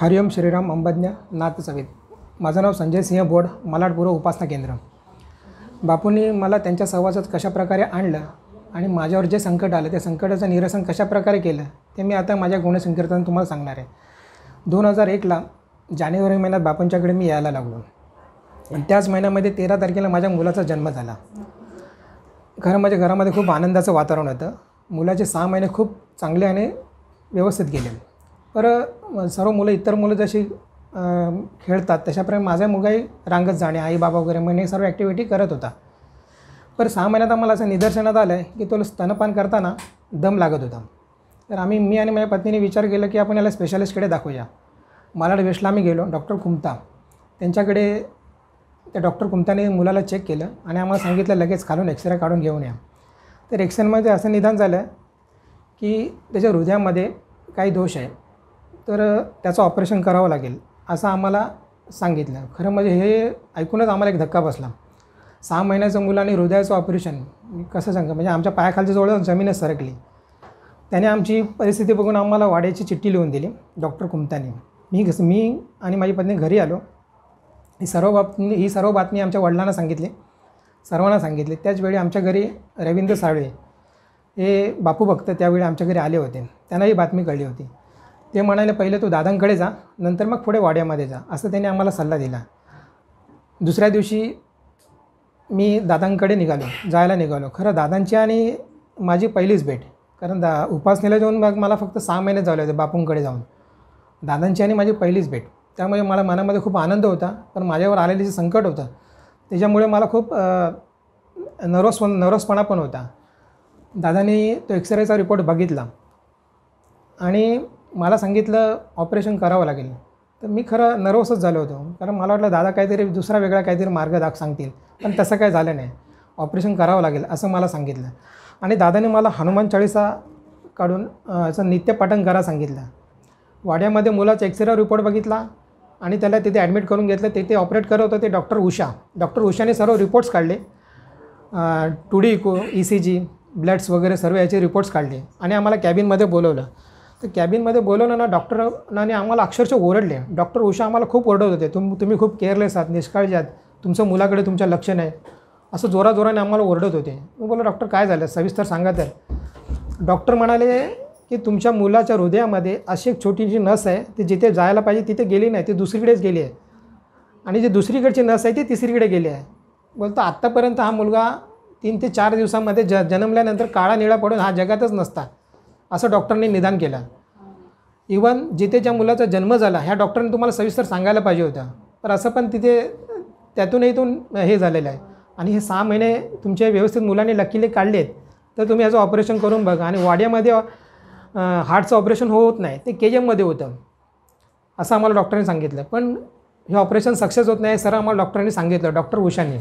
हरिओम श्रीराम नाथ सवित माझं नाव संजय सिंह बोड मलाडपूर्व उपासना केंद्र बापूंनी मला त्यांच्या सहवासात कशाप्रकारे आणलं आणि माझ्यावर जे संकट आलं त्या संकटाचं निरसन कशाप्रकारे केलं ते मी आता माझ्या गुणसंकीर्तन तुम्हाला सांगणार आहे दोन हजार एकला जानेवारी महिन्यात बापूंच्याकडे मी यायला लागलो आणि त्याच महिन्यामध्ये तेरा तारखेला माझ्या मुलाचा जन्म झाला खरं माझ्या म्हणजे घरामध्ये खूप आनंदाचं वातावरण होतं मुलाचे सहा महिने खूप चांगले आणि व्यवस्थित गेले तर सर्व मुलं इतर मुलं जशी खेळतात तशाप्रमाणे माझा मुगाही रांगत जाणे आई बाबा वगैरे हे सर्व ॲक्टिव्हिटी करत होता पर सहा महिन्यात आम्हाला असं निदर्शनात आलं आहे की तो स्तनपान करताना दम लागत होता तर आम्ही मी आणि माझ्या पत्नीने विचार केला की आपण याला स्पेशालिस्टकडे दाखवूया मालाड वेस्टला आम्ही गेलो डॉक्टर खुमता त्यांच्याकडे त्या डॉक्टर कुमताने मुलाला चेक केलं आणि आम्हाला सांगितलं लगेच खालून एक्सरे काढून घेऊन या तर एक्सरेमध्ये असं निदान झालं की त्याच्या हृदयामध्ये काही दोष आहे तर त्याचं ऑपरेशन करावं लागेल असं आम्हाला सांगितलं खरं म्हणजे हे ऐकूनच आम्हाला एक धक्का बसला सहा महिन्याचं मुलाने हृदयाचं ऑपरेशन कसं सांगतो म्हणजे आमच्या पायाखालच्या जवळ जमीनच सरकली त्याने आमची परिस्थिती बघून आम्हाला वाड्याची चिठ्ठी लिहून दिली डॉक्टर कुमताने मी घस मी आणि माझी पत्नी घरी आलो ही सर्व बातमी ही सर्व बातमी आमच्या वडिलांना सांगितली सर्वांना सांगितले त्याचवेळी आमच्या घरी रवींद्र साळवे हे बापू भक्त त्यावेळी आमच्या घरी आले होते त्यांना ही बातमी कळली होती ते म्हणायला पहिले तू दादांकडे जा नंतर मग पुढे वाड्यामध्ये जा असं त्यांनी आम्हाला सल्ला दिला दुसऱ्या दिवशी मी दादांकडे निघालो जायला निघालो खरं दादांची आणि माझी पहिलीच भेट कारण दा उपासनेला जाऊन मग मला फक्त सहा महिने जावले होते बापूंकडे जाऊन दादांची आणि माझी पहिलीच भेट त्यामुळे मला मनामध्ये खूप आनंद होता पण माझ्यावर आलेले जे संकट होतं त्याच्यामुळे मला खूप नर्वस नर्वसपणा पण होता दादांनी तो एक्सरेचा रिपोर्ट बघितला आणि मला सांगितलं ऑपरेशन करावं लागेल तर मी खरं नर्वसच झालो होतो कारण मला वाटलं दादा काहीतरी दुसरा वेगळा काहीतरी मार्ग दाख सांगतील पण तसं काय झालं नाही ऑपरेशन करावं लागेल असं मला सांगितलं आणि दादाने मला हनुमान चाळीसा काढून असं नित्यपाठन करा सांगितलं वाड्यामध्ये मुलाचा एक्सरे रिपोर्ट बघितला आणि त्याला तिथे ॲडमिट करून घेतलं तेथे ऑपरेट करत ते डॉक्टर उषा डॉक्टर उषाने सर्व रिपोर्ट्स काढले two D echo E C G bloods वगैरे सर्व याचे रिपोर्ट्स काढले आणि आम्हाला कॅबिनमध्ये बोलवलं तर कॅबिनमध्ये बोलवलं ना डॉक्टरांनी आम्हाला अक्षरशः ओरडले डॉक्टर उषा आम्हाला खूप ओरडत होते तुम तुम्ही खूप केअरलेस आहात निष्काळजी आहात तुमचं मुलाकडे तुमच्या लक्ष नाही असं जोराजोराने आम्हाला ओरडत होते मी बोला डॉक्टर काय झालं सविस्तर सांगा तर डॉक्टर म्हणाले की तुमच्या मुलाच्या हृदयामध्ये अशी एक छोटी जी नस आहे ती जिथे जायला पाहिजे तिथे गेली नाही ती दुसरीकडेच गेली आहे आणि जी दुसरीकडची नस आहे ती तिसरीकडे गेली आहे बोलतो आत्तापर्यंत हा मुलगा तीन ते चार दिवसामध्ये ज जन्मल्यानंतर काळा निळा पडून हा जगातच नसता असं डॉक्टरने निदान केलं इवन जिथे ज्या मुलाचा जन्म झाला ह्या डॉक्टरने तुम्हाला सविस्तर सांगायला पाहिजे होता पण असं पण तिथे त्यातूनही हे झालेलं आहे आणि हे सहा महिने तुमच्या व्यवस्थित मुलाने लकीले काढलेत तर तुम्ही याचं ऑपरेशन करून बघा आणि वाड्यामध्ये हार्टचं ऑपरेशन होत नाही ते के जी एममध्ये होतं असं आम्हाला डॉक्टरने सांगितलं पण हे ऑपरेशन सक्सेस होत नाही सर आम्हाला डॉक्टरांनी सांगितलं डॉक्टर उषाने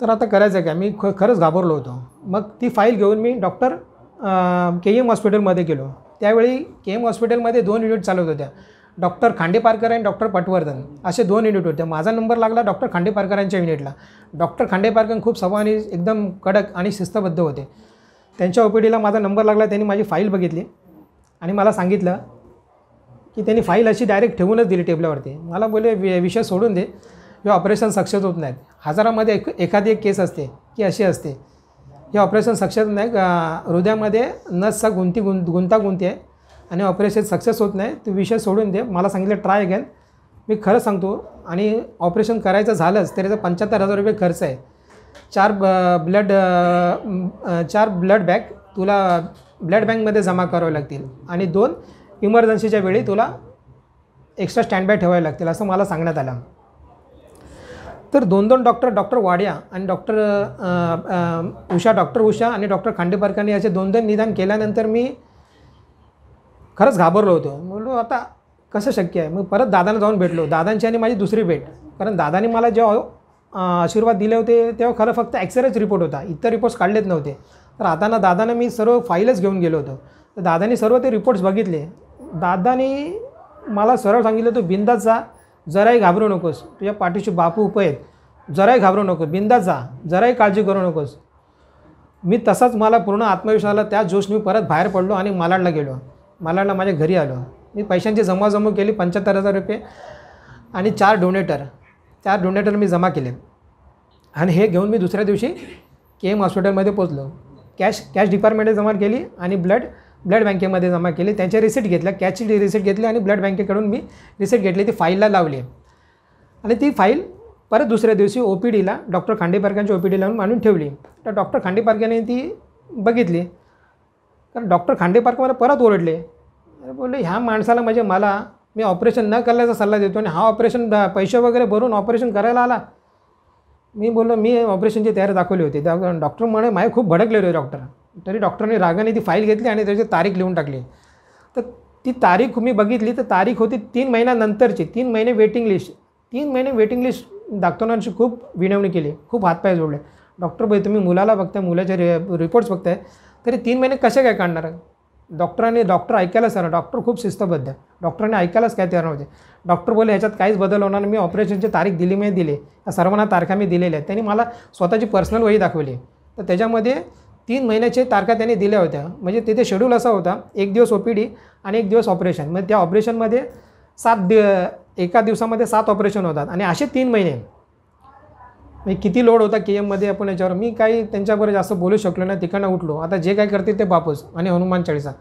तर आता करायचं काय मी ख खरंच घाबरलो होतो मग ती फाईल घेऊन मी डॉक्टर के एम हॉस्पिटलमध्ये गेलो त्यावेळी के एम हॉस्पिटलमध्ये दोन युनिट चालवत होत्या डॉक्टर खांडेपारकर आणि डॉक्टर पटवर्धन असे दोन युनिट होते माझा नंबर लागला डॉक्टर खांडेपारकरांच्या युनिटला डॉक्टर खांडेपारकर खूप सवानी एकदम कडक आणि शिस्तबद्ध होते त्यांच्या ओपीडीला माझा नंबर लागला त्यांनी माझी फाईल बघितली आणि मला सांगितलं की त्यांनी फाईल अशी डायरेक्ट ठेवूनच दिली टेबलावरती मला बोले विषय सोडून दे किंवा ऑपरेशन सक्सेस होत नाहीत हजारामध्ये एक एखादी एक केस असते की अशी असते हे ऑपरेशन सक्सेस नाही हृदयामध्ये नसचा गुंती गुंत गुंतागुंती आहे आणि ऑपरेशन सक्सेस होत नाही तू विषय सोडून दे मला सांगितलं ट्राय अगेन मी खरं सांगतो आणि ऑपरेशन करायचं झालंच तरी त्याचा पंच्याहत्तर हजार रुपये खर्च आहे चार ब ब्लड चार ब्लड बँक तुला ब्लड बँकमध्ये जमा करावे लागतील आणि दोन इमर्जन्सीच्या वेळी तुला एक्स्ट्रा स्टँड बाय ठेवावे लागतील असं मला सांगण्यात आलं तर दोन दोन डॉक्टर डॉक्टर वाड्या आणि डॉक्टर उषा डॉक्टर उषा आणि डॉक्टर खांडेपारकांनी असे दोन दोन निदान केल्यानंतर मी खरंच घाबरलो होतो म्हणलो आता कसं शक्य आहे मग परत दादांना जाऊन भेटलो दादांची आणि माझी दुसरी भेट कारण दादाने मला जेव्हा आशीर्वाद दिले होते तेव्हा खरं फक्त एक्सरेच रिपोर्ट होता इतर रिपोर्ट्स काढलेत नव्हते तर आता दादानं मी सर्व फाईलच घेऊन गेलो होतो तर दादानी सर्व ते रिपोर्ट्स बघितले दादानी मला सरळ सांगितलं तो बिंदाचा जराही घाबरू नकोस तुझ्या पाठीशी बापू उप आहेत जराही घाबरू नकोस बिंदा जा जराही काळजी करू नकोस मी तसाच मला पूर्ण आत्मविश्वासाला त्या जोश मी परत बाहेर पडलो आणि मालाडला गेलो मालाडला माझ्या घरी आलो मी पैशांची जमाजमव केली पंच्याहत्तर हजार रुपये आणि चार डोनेटर चार डोनेटर मी जमा केले आणि हे घेऊन मी दुसऱ्या दिवशी के एम हॉस्पिटलमध्ये पोचलो कॅश कॅश डिपार्टमेंटने जमा केली आणि ब्लड ब्लड बँकेमध्ये जमा केली त्यांच्या रिसिट घेतल्या कॅशची रिसिट घेतली आणि ब्लड बँकेकडून मी रिसिट घेतली ती फाईलला लावली आणि ती फाईल परत दुसऱ्या दिवशी ओ पी डीला डॉक्टर खांडेपारक्यांची ओ पी डी लावून मांडून ठेवली तर डॉक्टर खांडेपारक्याने ती बघितली तर डॉक्टर खांडेपारक मला परत ओरडले बोलले ह्या माणसाला म्हणजे मला मी ऑपरेशन न करायचा सल्ला देतो आणि हा ऑपरेशन पैसे वगैरे भरून ऑपरेशन करायला आला मी बोललो मी ऑपरेशनची तयारी दाखवली होती त्या डॉक्टर म्हणे माझे खूप भडकले होते डॉक्टर तरी डॉक्टरने रागाने ती फाईल घेतली आणि त्याची तारीख लिहून टाकली तर ती तारीख मी बघितली तर तारीख होती तीन महिन्यानंतरची तीन महिने वेटिंग लिस्ट तीन महिने वेटिंग लिस्ट डॉक्टरांशी खूप विनवणी केली खूप हातपाय जोडले डॉक्टर भाई तुम्ही मुलाला बघताय मुलाचे रि रिपोर्ट्स बघताय तरी तीन महिने कसे काय काढणार डॉक्टरांनी डॉक्टर ऐकायलाच सांगा डॉक्टर खूप शिस्तबद्ध आहे डॉक्टरांनी ऐकायलाच काय तयार नव्हते डॉक्टर बोले ह्याच्यात काहीच बदल होणार मी ऑपरेशनची तारीख दिली मी दिली या सर्वांना तारखा मी दिलेल्या आहेत त्यांनी मला स्वतःची पर्सनल वही दाखवली तर त्याच्यामध्ये तीन महिन्याचे तारखा त्यांनी दिल्या होत्या म्हणजे तिथे शेड्यूल असा होता एक दिवस ओ पी डी आणि एक दिवस ऑपरेशन म्हणजे त्या ऑपरेशनमध्ये सात दि एका दिवसामध्ये सात ऑपरेशन होतात आणि असे तीन महिने म्हणजे किती लोड होता के एममध्ये आपण याच्यावर मी काही त्यांच्याबरोबर जास्त बोलू शकलो नाही तिकडनं उठलो आता जे काय करतील ते बापूस आणि हनुमान चाळीसा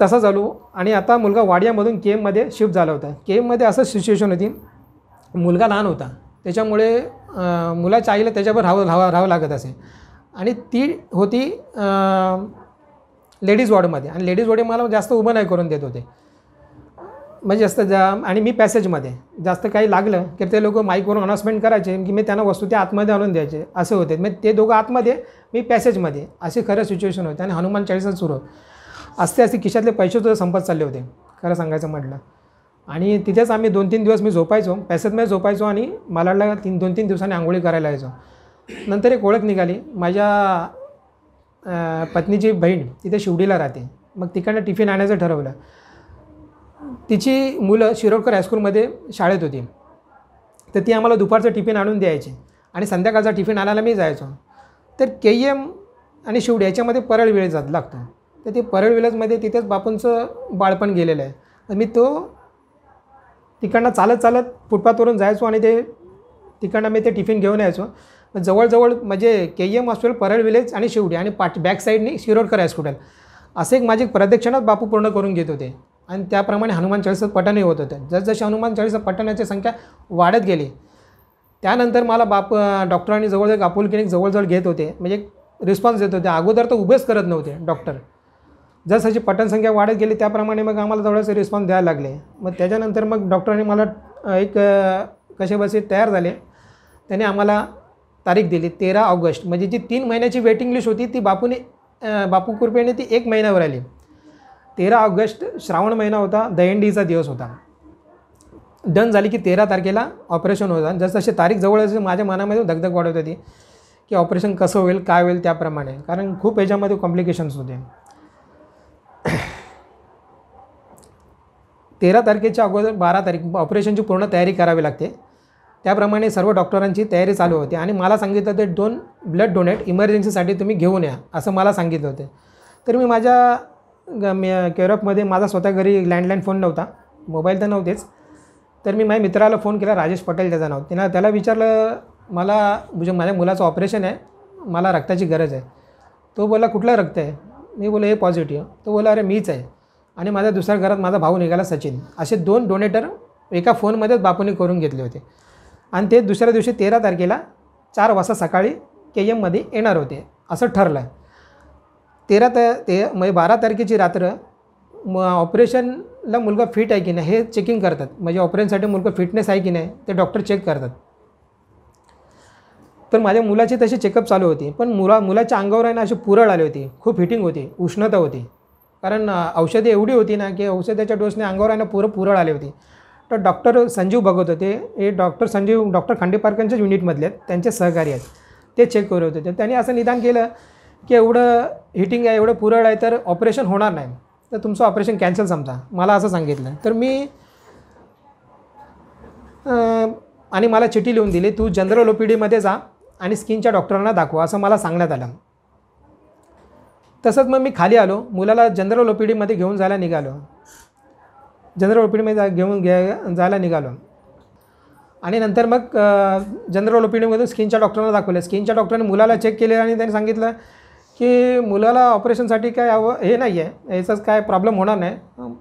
तसा झालो आणि आता मुलगा वाडियामधून के एममध्ये शिफ्ट झाला होता के एममध्ये असं सिच्युएशन होती मुलगा लहान होता त्याच्यामुळे मुलाच्या आईला त्याच्यावर राहावं राहावं राहावं लागत असे आणि ती होती लेडीज वॉर्डमध्ये आणि लेडीज वॉर्डे मला जास्त उभं नाही करून देत होते म्हणजे जास्त जा आणि मी पॅसेजमध्ये जास्त काही लागलं की ते लोक माईकवरून अनाऊन्समेंट करायचे की मी त्यांना वस्तू त्या आतमध्ये आणून द्यायचे असे होते मग म्हणजे ते दोघं आतमध्ये मी पॅसेजमध्ये असे खरं सिच्युएशन होते आणि हनुमान चाळीसा सुरू असते असते खिशातले पैसे सुद्धा संपत चालले होते खरं सांगायचं म्हटलं आणि तिथेच आम्ही दोन तीन दिवस मी झोपायचो पॅसेजमध्ये झोपायचो आणि मला तीन दोन तीन दिवसांनी आंघोळी करायला यायचो नंतर एक ओळख निघाली माझ्या पत्नीची बहीण तिथे शिवडीला राहते मग तिकडनं टिफिन आणायचं ठरवलं तिची मुलं शिरोडकर हायस्कूलमध्ये शाळेत होती तर ती आम्हाला दुपारचं टिफिन आणून द्यायची आणि संध्याकाळचा टिफिन आणायला मी जायचो तर के एम आणि शिवडी याच्यामध्ये परळ वेळ जात लागतो तर ते परळ तिथेच बापूंचं बाळपण गेलेलं आहे तर मी तो तिकडनं चालत चालत फुटपाथवरून जायचो आणि ते तिकडनं मी ते टिफिन घेऊन यायचो जवळजवळ म्हणजे K M hospital Parel village आणि शिवडी आणि पाठ बॅक साईडने शिरोडकर हॉस्पिटल असे एक माझे प्रदक्षिणात बापू पूर्ण करून घेत होते आणि त्याप्रमाणे हनुमान चाळीसात पठणही होत होते जसजसे हनुमान चाळीसा पठणाची संख्या वाढत गेली त्यानंतर मला बाप डॉक्टरांनी जवळजवळ आपुल क्लिनिक जवळजवळ घेत होते म्हणजे रिस्पॉन्स देत होते अगोदर तर उभेच करत नव्हते डॉक्टर जसची पटनसंख्या वाढत गेली त्याप्रमाणे मग आम्हाला थोडेसे रिस्पॉन्स द्यायला लागले मग त्याच्यानंतर मग डॉक्टरांनी मला एक बसे तयार झाले त्याने आम्हाला तारीख दिली तेरा ऑगस्ट म्हणजे जी तीन महिन्याची वेटिंग लिस्ट होती ती बापूने बापू कृपेने ती एक महिन्यावर आली तेरा ऑगस्ट श्रावण महिना होता दहींडीचा दिवस होता डन झाली की तेरा तारखेला ऑपरेशन होता जसं तशी तारीख जवळ असेल माझ्या मनामध्ये धगधग वाढवत होती की ऑपरेशन कसं होईल काय होईल त्याप्रमाणे कारण खूप याच्यामध्ये कॉम्प्लिकेशन्स होते तेरा तारखेच्या अगोदर बारा तारीख ऑपरेशनची पूर्ण तयारी करावी लागते त्याप्रमाणे सर्व डॉक्टरांची तयारी चालू होती आणि मला सांगितलं ते दोन ब्लड डोनेट इमर्जन्सीसाठी तुम्ही घेऊन या असं मला सांगितलं होते तर मी माझ्या केरपमध्ये माझा स्वतः घरी लँडलाईन फोन नव्हता मोबाईल तर नव्हतेच तर मी माझ्या मित्राला फोन केला राजेश पटेल त्याचं नाव त्यांना त्याला विचारलं मला म्हणजे माझ्या मुलाचं ऑपरेशन आहे मला रक्ताची गरज आहे तो बोला कुठलं रक्त आहे मी बोलो हे पॉझिटिव्ह तो बोला अरे मीच आहे आणि माझ्या दुसऱ्या घरात माझा भाऊ निघाला सचिन असे दोन डोनेटर एका फोनमध्येच बापूने करून घेतले होते आणि ते दुसऱ्या दिवशी तेरा तारखेला चार वाजता सकाळी के एममध्ये येणार होते असं ठरलं तेरा त ते म्हणजे बारा तारखेची रात्र म ऑपरेशनला मुलगा फिट आहे की नाही हे चेकिंग करतात म्हणजे ऑपरेशनसाठी मुलगा फिटनेस आहे की नाही ते डॉक्टर चेक करतात तर माझ्या मुलाची तशी चेकअप चालू होती पण मुला मुलाच्या अंगावर आहे ना अशी पुरळ आली होती खूप हिटिंग होती उष्णता होती कारण औषधे एवढी होती ना की औषधाच्या डोसने अंगावर आहे ना पुरं पुरळ आली होती तर डॉक्टर संजीव बघत होते हे डॉक्टर संजीव डॉक्टर खांडेपारकरांच्याच युनिटमधले आहेत त्यांचे सहकारी आहेत ते चेक करत होते त्यांनी असं निदान केलं की एवढं हिटिंग आहे एवढं पुरळ आहे तर ऑपरेशन होणार नाही तर तुमचं ऑपरेशन कॅन्सल समजा मला असं सांगितलं तर मी आणि मला चिठी लिहून दिली तू जनरल डीमध्ये जा आणि स्किनच्या डॉक्टरांना दाखवा असं मला सांगण्यात आलं तसंच मग मी खाली आलो मुलाला जनरल ओ पी डीमध्ये घेऊन जायला निघालो जनरल ओपीडीमध्ये घेऊन घ्या जायला निघालो आणि नंतर मग जनरल ओपिनियनमधून स्किनच्या डॉक्टरला दाखवलं स्किनच्या डॉक्टरने मुलाला चेक केले आणि त्यांनी सांगितलं की मुलाला ऑपरेशनसाठी काय हवं हे नाही आहे याचाच काय प्रॉब्लेम होणार नाही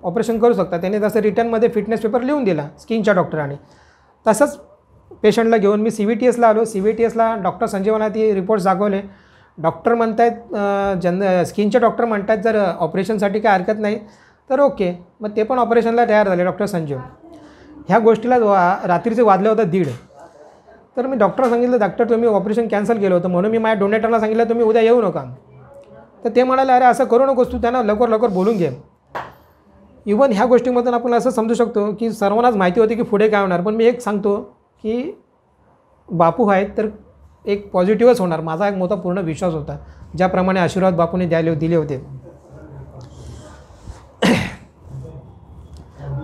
ऑपरेशन करू शकता त्याने जसं रिटर्नमध्ये फिटनेस पेपर लिहून दिला स्किनच्या डॉक्टरांनी तसंच पेशंटला घेऊन मी सी व्ही टी एसला आलो सी व्ही टी एसला डॉक्टर संजीवना ती रिपोर्ट दाखवले डॉक्टर म्हणत आहेत जन स्किनच्या डॉक्टर म्हणत आहेत जर ऑपरेशनसाठी काय हरकत नाही तर ओके मग ते पण ऑपरेशनला तयार झाले डॉक्टर संजीव ह्या गोष्टीला वा रात्रीचे वाजले होतं दीड तर मी डॉक्टर सांगितलं डॉक्टर तुम्ही ऑपरेशन कॅन्सल केलं होतं म्हणून मी माझ्या डोनेटरला सांगितलं तुम्ही उद्या येऊ नका तर ते म्हणाले अरे असं करू नकोस तू त्यांना लवकर लवकर बोलून घे इवन ह्या गोष्टीमधून आपण असं समजू शकतो की सर्वांनाच माहिती होती की पुढे काय होणार पण मी एक सांगतो की बापू आहेत तर एक पॉझिटिव्हच होणार माझा एक मोठा पूर्ण विश्वास होता ज्याप्रमाणे आशीर्वाद बापूने द्यायला दिले होते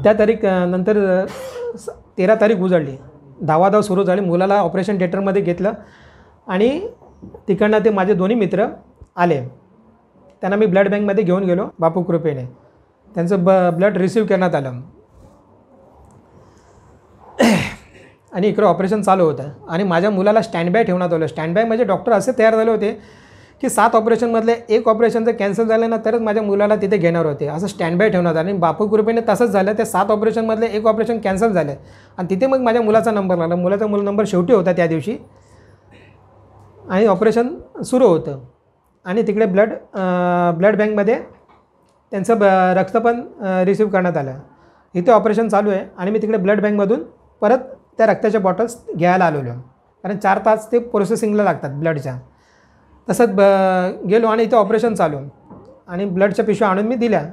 त्या तारीख नंतर तेरा तारीख उजाडली धावाधाव सुरू झाली मुलाला ऑपरेशन थिएटरमध्ये घेतलं आणि तिकडनं ते माझे दोन्ही मित्र आले त्यांना मी ब्लड बँकमध्ये घेऊन गेलो बापू कृपेने त्यांचं ब ब्लड रिसीव करण्यात आलं आणि इकडं ऑपरेशन चालू होतं आणि माझ्या मुलाला स्टँड बाय ठेवण्यात आलं स्टँड बाय म्हणजे डॉक्टर असे तयार झाले होते की सात ऑपरेशनमधले एक ऑपरेशन जर कॅन्सल झालं ना तरच माझ्या मुलाला तिथे घेणार होते असं स्टँड बाय ठेवण्यात आलं आणि बापू कृपेने तसंच झालं ते सात ऑपरेशनमधले एक ऑपरेशन कॅन्सल झालं आणि तिथे मग माझ्या मुलाचा नंबर लागला मुलाचा मुला नंबर शेवटी होता त्या दिवशी आणि ऑपरेशन सुरू होतं आणि तिकडे ब्लड ब्लड बँकमध्ये त्यांचं ब रक्त पण रिसीव करण्यात आलं इथे ऑपरेशन चालू आहे आणि मी तिकडे ब्लड बँकमधून परत त्या रक्ताच्या बॉटल्स घ्यायला आलेलो कारण चार तास ते प्रोसेसिंगला लागतात ब्लडच्या तसंच ब गेलो आणि इथं ऑपरेशन चालू आणि ब्लडच्या पिशव्या आणून मी दिल्या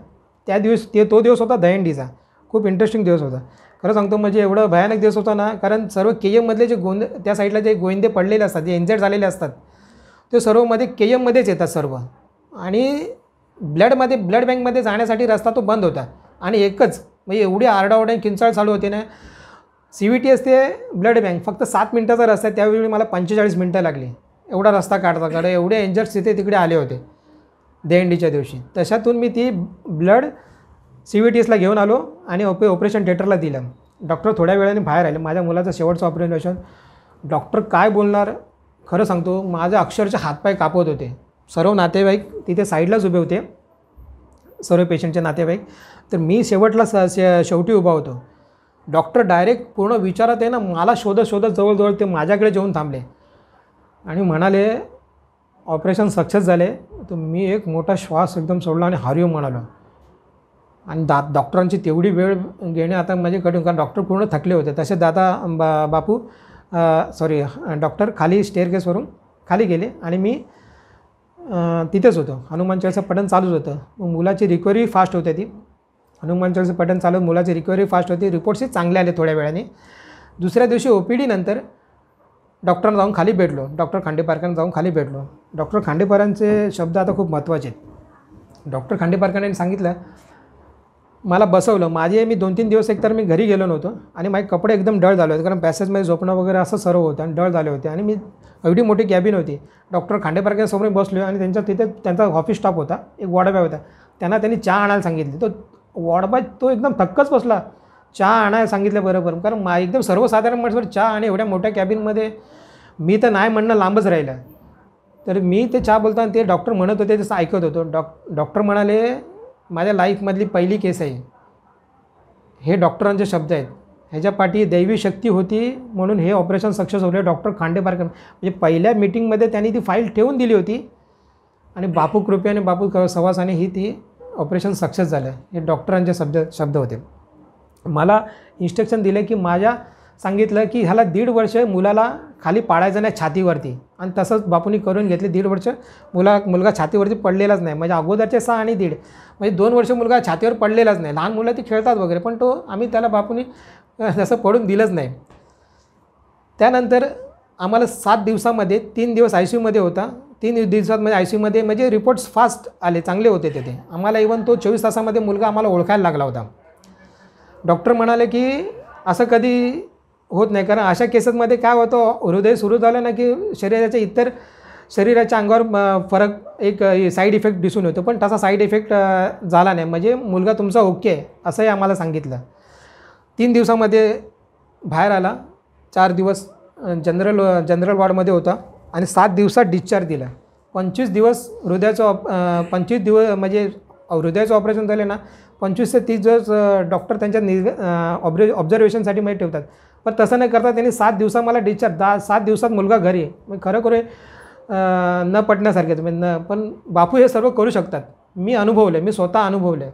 त्या दिवस ते तो दिवस होता दहंडीचा खूप इंटरेस्टिंग दिवस होता खरं सांगतो म्हणजे एवढं भयानक दिवस होता ना कारण सर्व के एममधले जे गोंद त्या साईडला जे गोविंदे पडलेले असतात जे एन्झेड झालेले असतात ते सर्वमध्ये के एममध्येच येतात सर्व आणि ब्लडमध्ये ब्लड बँकमध्ये जाण्यासाठी रस्ता तो बंद होता आणि एकच म्हणजे एवढी आरडाओरडा किंचाळ चालू होते ना सी व्ही टी असते ब्लड बँक फक्त सात मिनटाचा रस्ता आहे त्यावेळी मला पंचेचाळीस मिनटं लागली एवढा रस्ता काढता एवढे एंजर्स तिथे तिकडे आले होते देहंडीच्या दिवशी तशातून मी ती ब्लड सी व्ही टी एसला घेऊन आलो आणि ओपे ऑपरेशन थिएटरला दिलं डॉक्टर थोड्या वेळाने बाहेर आले माझ्या मुलाचं शेवटचं ऑपरेशन डॉक्टर काय बोलणार खरं सांगतो माझं अक्षरच्या हातपाय कापवत होते सर्व नातेवाईक तिथे साईडलाच उभे होते सर्व पेशंटचे नातेवाईक तर मी शेवटला स शेवटी उभा होतो डॉक्टर डायरेक्ट पूर्ण विचारात आहे ना मला शोधत शोधत जवळजवळ ते माझ्याकडे जेवून थांबले आणि म्हणाले ऑपरेशन सक्सेस झाले तर मी एक मोठा श्वास एकदम सोडला आणि हरिओ म्हणालो आणि दा डॉक्टरांची तेवढी वेळ घेणे आता माझे म्हणजे कठीण कारण डॉक्टर पूर्ण थकले होते तसे दादा बा बापू सॉरी डॉक्टर खाली स्टेअरकेसवरून खाली गेले आणि मी तिथेच होतो हनुमान चाळीसं पठण चालूच होतं मग मुलाची रिकवरी फास्ट होते ती हनुमान चाळीचं पठण चालू मुलाची रिकव्हरी फास्ट होती रिपोर्ट्सही चांगले आले थोड्या वेळाने दुसऱ्या दिवशी ओ पी डीनंतर डॉक्टरांना जाऊन खाली भेटलो डॉक्टर खांडेपारकरांना जाऊन खाली भेटलो डॉक्टर खांडेपारांचे शब्द आता खूप महत्त्वाचे आहेत डॉक्टर खांडेपारकरांनी सांगितलं मला बसवलं माझे मी दोन तीन दिवस एकतर मी घरी गेलो नव्हतो आणि माझे कपडे एकदम डळ झाले होते कारण पॅसेजमध्ये झोपणं वगैरे असं सर्व होतं आणि डळ झाले होते आणि मी एवढी मोठी कॅबिन होती डॉक्टर खांडेपारकरांसमोर बसलो आणि त्यांच्या तिथे त्यांचा ऑफिस स्टाफ होता एक वॉर्डबॉय होता त्यांना त्यांनी चहा आणायला सांगितली तो वॉडबाय तो एकदम थक्कच बसला चहा आणायला सांगितलं बरोबर कारण मा एकदम सर्वसाधारण माणसावर चहा आणि एवढ्या मोठ्या कॅबिनमध्ये मी तर नाही म्हणणं लांबच राहिलं तर मी ते चहा बोलताना ते डॉक्टर म्हणत होते तसं ऐकत होतो डॉक डॉक्टर म्हणाले माझ्या लाईफमधली पहिली केस आहे हे डॉक्टरांचे शब्द आहेत ह्याच्या पाठी दैवी शक्ती होती म्हणून हे ऑपरेशन सक्सेस होले डॉक्टर खांडेपारकर म्हणजे पहिल्या मिटिंगमध्ये त्यांनी ती फाईल ठेवून दिली होती आणि बापू कृपयाने आणि बापू सवासाने ही ती ऑपरेशन सक्सेस झालं हे डॉक्टरांचे शब्द शब्द होते मला इन्स्ट्रक्शन दिले की माझ्या सांगितलं की ह्याला दीड वर्ष मुलाला खाली पाळायचं नाही छातीवरती आणि तसंच बापूनी करून घेतले दीड वर्ष मुला मुलगा छातीवरती पडलेलाच नाही म्हणजे अगोदरचे सहा आणि दीड म्हणजे दोन वर्ष मुलगा छातीवर पडलेलाच नाही लहान मुलं ती खेळतात वगैरे पण तो आम्ही त्याला बापूनी तसं पडून दिलंच नाही त्यानंतर आम्हाला सात दिवसामध्ये तीन दिवस आय सी यूमध्ये होता तीन दिवसात म्हणजे आय सी यूमध्ये म्हणजे रिपोर्ट्स फास्ट आले चांगले होते तेथे आम्हाला इवन तो चोवीस तासामध्ये मुलगा आम्हाला ओळखायला लागला होता डॉक्टर म्हणाले की असं कधी होत नाही कारण अशा केसेसमध्ये काय होतं हृदय सुरू झालं ना की शरीराच्या इतर शरीराच्या अंगावर फरक एक साईड इफेक्ट दिसून येतो पण तसा साईड इफेक्ट झाला नाही म्हणजे मुलगा तुमचा ओके आहे असंही आम्हाला सांगितलं तीन दिवसामध्ये बाहेर आला चार दिवस जनरल जनरल वॉर्डमध्ये होता आणि सात दिवसात डिस्चार्ज दिला पंचवीस दिवस हृदयाचं ऑप पंचवीस दिवस म्हणजे हृदयाचं ऑपरेशन झाले ना पंचवीस ते तीस दिवस डॉक्टर त्यांच्या नि ऑब्रे ऑब्झर्वेशनसाठी मध्ये ठेवतात पण तसं नाही करता त्यांनी सात दिवसात मला डिस्चार्ज दहा सात दिवसात मुलगा घरी मी मग खरोखर न पटण्यासारखे तुम्ही न पण बापू हे सर्व करू शकतात मी अनुभवले मी स्वतः अनुभवले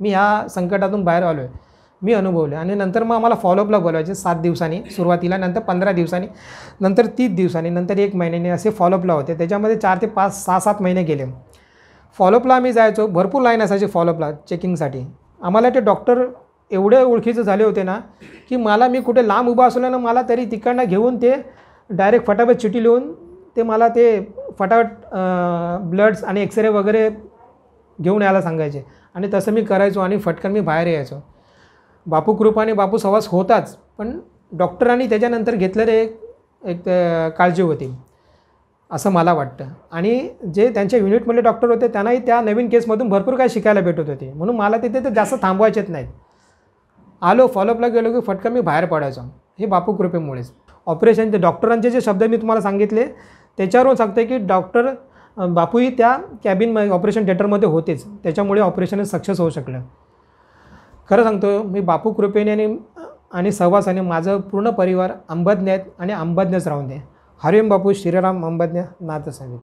मी ह्या संकटातून बाहेर आलो आहे मी अनुभवले आणि नंतर मग आम्हाला फॉलोअपला बोलवायचे सात दिवसांनी सुरुवातीला नंतर पंधरा दिवसांनी नंतर तीस दिवसांनी नंतर एक महिन्याने असे फॉलोअपला होते त्याच्यामध्ये चार ते पाच सहा सात महिने गेले फॉलोअपला आम्ही जायचो भरपूर लाईन असायची फॉलोअपला चेकिंगसाठी आम्हाला ते डॉक्टर एवढे ओळखीचे झाले होते ना की मला मी कुठे लांब उभा असल्यानं मला तरी तिकडनं घेऊन ते डायरेक्ट फटाफट चिठी लिहून ते मला ते फटाफट ब्लड्स आणि एक्सरे वगैरे घेऊन यायला सांगायचे आणि तसं मी करायचो आणि फटकन मी बाहेर यायचो बापू कृपाने बापू सवास होताच पण डॉक्टरांनी त्याच्यानंतर घेतलेले एक काळजी होती असं मला वाटतं आणि जे त्यांच्या युनिटमधले डॉक्टर होते त्यांनाही त्या नवीन केसमधून भरपूर काही शिकायला भेटत होते म्हणून मला तिथे ते जास्त थांबवायचेच नाहीत आलो फॉलोअपला गेलो की फटकं मी बाहेर पडायचो हे बापू कृपेमुळेच ऑपरेशनचे डॉक्टरांचे जे शब्द मी तुम्हाला सांगितले त्याच्यावरून सांगते की डॉक्टर बापूही त्या कॅबिन ऑपरेशन थिएटरमध्ये होतेच त्याच्यामुळे ऑपरेशन सक्सेस होऊ शकलं खरं सांगतो मी बापू कृपेने आणि आणि सहवासाने माझं पूर्ण परिवार आहेत आणि आंबज्ञच राहून दे हरिम बापू श्रीराम नाथ नाथसाहेब